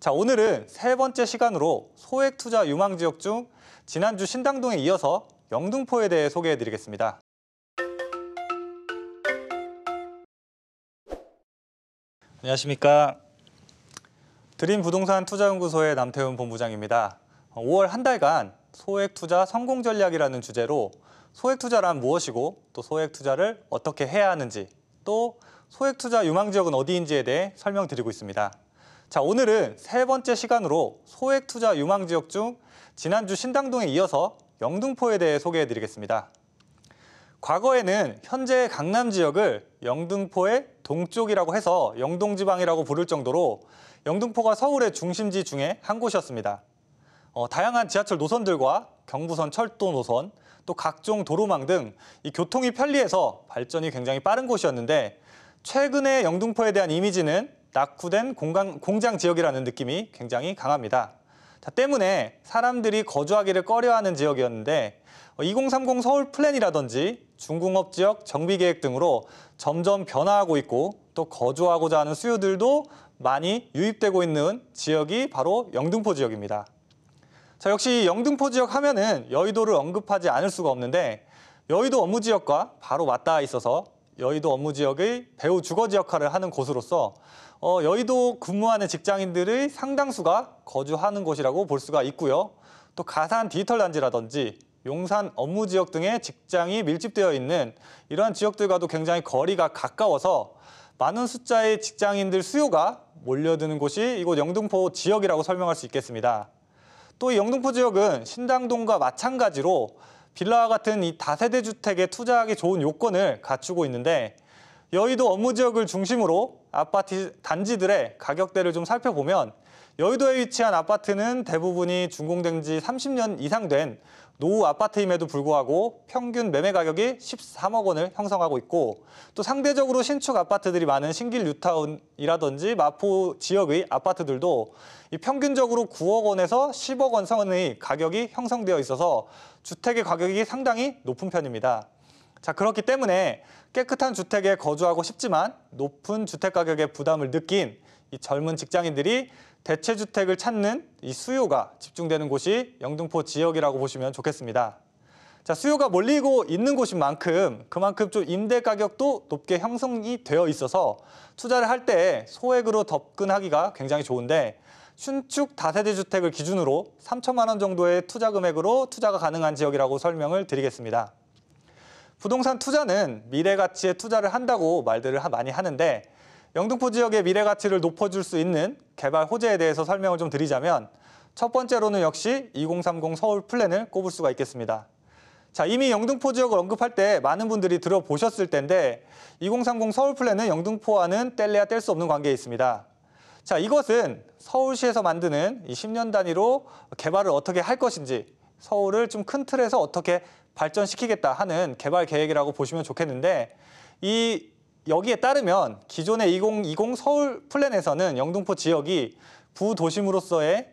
자, 오늘은 세 번째 시간으로 소액 투자 유망 지역 중 지난주 신당동에 이어서 영등포에 대해 소개해 드리겠습니다. 안녕하십니까. 드림 부동산 투자연구소의 남태훈 본부장입니다. 5월 한 달간 소액 투자 성공 전략이라는 주제로 소액 투자란 무엇이고 또 소액 투자를 어떻게 해야 하는지 또 소액 투자 유망 지역은 어디인지에 대해 설명드리고 있습니다. 자, 오늘은 세 번째 시간으로 소액 투자 유망 지역 중 지난주 신당동에 이어서 영등포에 대해 소개해 드리겠습니다. 과거에는 현재 강남 지역을 영등포의 동쪽이라고 해서 영동지방이라고 부를 정도로 영등포가 서울의 중심지 중에 한 곳이었습니다. 어, 다양한 지하철 노선들과 경부선 철도 노선, 또 각종 도로망 등 이 교통이 편리해서 발전이 굉장히 빠른 곳이었는데 최근의 영등포에 대한 이미지는 낙후된 공간, 공장 지역이라는 느낌이 굉장히 강합니다. 자, 때문에 사람들이 거주하기를 꺼려하는 지역이었는데 2030 어, 서울 플랜이라든지 중공업 지역 정비 계획 등으로 점점 변화하고 있고 또 거주하고자 하는 수요들도 많이 유입되고 있는 지역이 바로 영등포 지역입니다. 자, 역시 영등포 지역 하면은 여의도를 언급하지 않을 수가 없는데 여의도 업무 지역과 바로 맞닿아 있어서 여의도 업무 지역의 배우 주거지 역할을 하는 곳으로서 어, 여의도 근무하는 직장인들의 상당수가 거주하는 곳이라고 볼 수가 있고요. 또 가산 디지털 단지라든지 용산 업무 지역 등의 직장이 밀집되어 있는 이러한 지역들과도 굉장히 거리가 가까워서 많은 숫자의 직장인들 수요가 몰려드는 곳이 이곳 영등포 지역이라고 설명할 수 있겠습니다. 또 이 영등포 지역은 신당동과 마찬가지로 빌라와 같은 이 다세대 주택에 투자하기 좋은 요건을 갖추고 있는데 여의도 업무 지역을 중심으로 아파트 단지들의 가격대를 좀 살펴보면 여의도에 위치한 아파트는 대부분이 준공된 지 30년 이상 된 노후 아파트임에도 불구하고 평균 매매 가격이 13억 원을 형성하고 있고 또 상대적으로 신축 아파트들이 많은 신길 뉴타운이라든지 마포 지역의 아파트들도 이 평균적으로 9억 원에서 10억 원 선의 가격이 형성되어 있어서 주택의 가격이 상당히 높은 편입니다. 자 그렇기 때문에 깨끗한 주택에 거주하고 싶지만 높은 주택 가격의 부담을 느낀 이 젊은 직장인들이 대체 주택을 찾는 이 수요가 집중되는 곳이 영등포 지역이라고 보시면 좋겠습니다. 자, 수요가 몰리고 있는 곳인 만큼 그만큼 좀 임대 가격도 높게 형성이 되어 있어서 투자를 할 때 소액으로 접근하기가 굉장히 좋은데 신축 다세대 주택을 기준으로 3천만 원 정도의 투자 금액으로 투자가 가능한 지역이라고 설명을 드리겠습니다. 부동산 투자는 미래 가치에 투자를 한다고 말들을 많이 하는데 영등포 지역의 미래 가치를 높여줄 수 있는 개발 호재에 대해서 설명을 좀 드리자면 첫 번째로는 역시 2030 서울 플랜을 꼽을 수가 있겠습니다. 자, 이미 영등포 지역을 언급할 때 많은 분들이 들어보셨을 텐데 2030 서울 플랜은 영등포와는 뗄래야 뗄 수 없는 관계에 있습니다. 자, 이것은 서울시에서 만드는 이 10년 단위로 개발을 어떻게 할 것인지 서울을 좀 큰 틀에서 어떻게 발전시키겠다 하는 개발 계획이라고 보시면 좋겠는데 이 여기에 따르면 기존의 2020 서울 플랜에서는 영등포 지역이 부도심으로서의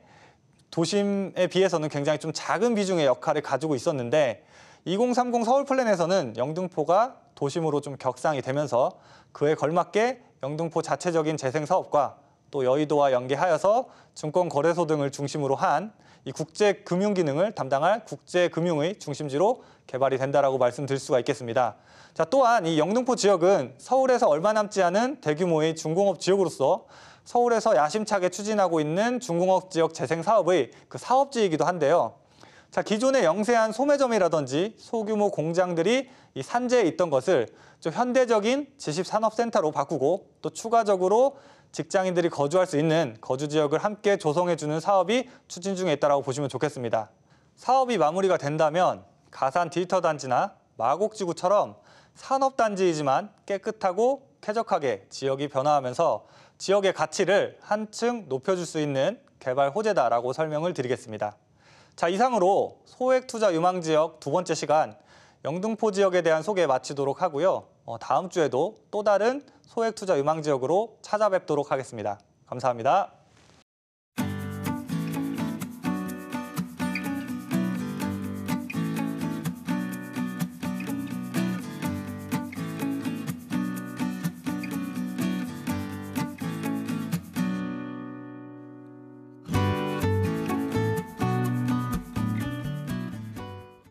도심에 비해서는 굉장히 좀 작은 비중의 역할을 가지고 있었는데 2030 서울 플랜에서는 영등포가 도심으로 좀 격상이 되면서 그에 걸맞게 영등포 자체적인 재생 사업과 또 여의도와 연계하여서 증권거래소 등을 중심으로 한 이 국제금융 기능을 담당할 국제금융의 중심지로 개발이 된다고 말씀드릴 수가 있겠습니다. 자, 또한 이 영등포 지역은 서울에서 얼마 남지 않은 대규모의 중공업 지역으로서 서울에서 야심차게 추진하고 있는 중공업 지역 재생 사업의 그 사업지이기도 한데요. 자, 기존의 영세한 소매점이라든지 소규모 공장들이 이 산재에 있던 것을 좀 현대적인 지식산업센터로 바꾸고 또 추가적으로 직장인들이 거주할 수 있는 거주 지역을 함께 조성해주는 사업이 추진 중에 있다고 보시면 좋겠습니다. 사업이 마무리가 된다면 가산 디지털 단지나 마곡지구처럼 산업단지이지만 깨끗하고 쾌적하게 지역이 변화하면서 지역의 가치를 한층 높여줄 수 있는 개발 호재다라고 설명을 드리겠습니다. 자, 이상으로 소액 투자 유망 지역 두 번째 시간 영등포 지역에 대한 소개 마치도록 하고요. 어, 다음 주에도 또 다른 소액 투자 유망 지역으로 찾아뵙도록 하겠습니다. 감사합니다.